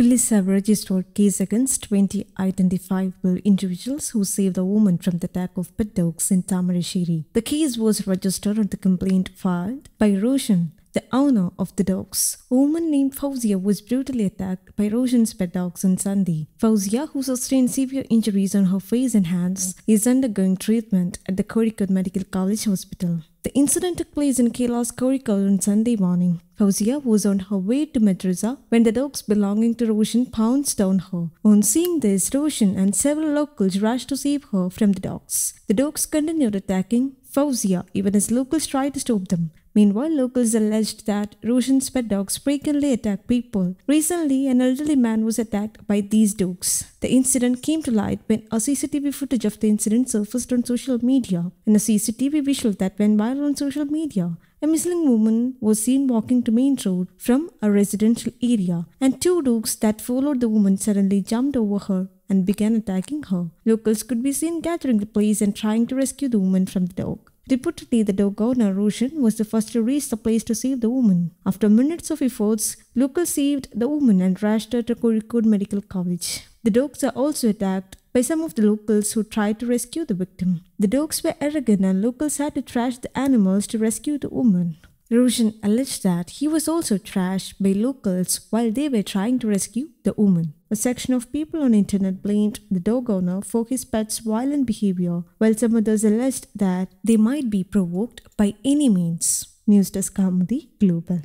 Police have registered case against 20 identifiable individuals who saved a woman from the attack of pit dogs in Tamarashiri. The case was registered on the complaint filed by Roshan, the owner of the dogs. A woman named Fauzia was brutally attacked by Roshan's pet dogs on Sunday. Fauzia, who sustained severe injuries on her face and hands, is undergoing treatment at the Kozhikode Medical College Hospital. The incident took place in Kailas, Kozhikode on Sunday morning. Fauzia was on her way to Madrasa when the dogs belonging to Roshan pounced on her. On seeing this, Roshan and several locals rushed to save her from the dogs. The dogs continued attacking Fauzia even as locals tried to stop them. Meanwhile, locals alleged that Roshan's pet dogs frequently attack people. Recently, an elderly man was attacked by these dogs. The incident came to light when a CCTV footage of the incident surfaced on social media, and a CCTV visual that went viral on social media. A Muslim woman was seen walking to main road from a residential area and two dogs that followed the woman suddenly jumped over her and began attacking her. Locals could be seen gathering the place and trying to rescue the woman from the dog. Reportedly, the dog owner Roshan was the first to reach the place to save the woman. After minutes of efforts, locals saved the woman and rushed her to Kozhikode Medical College. The dogs are also attacked by some of the locals who tried to rescue the victim. The dogs were arrogant and locals had to trash the animals to rescue the woman. Roshan alleged that he was also trashed by locals while they were trying to rescue the woman. A section of people on internet blamed the dog owner for his pet's violent behavior, while some others alleged that they might be provoked by any means. News Desk Global.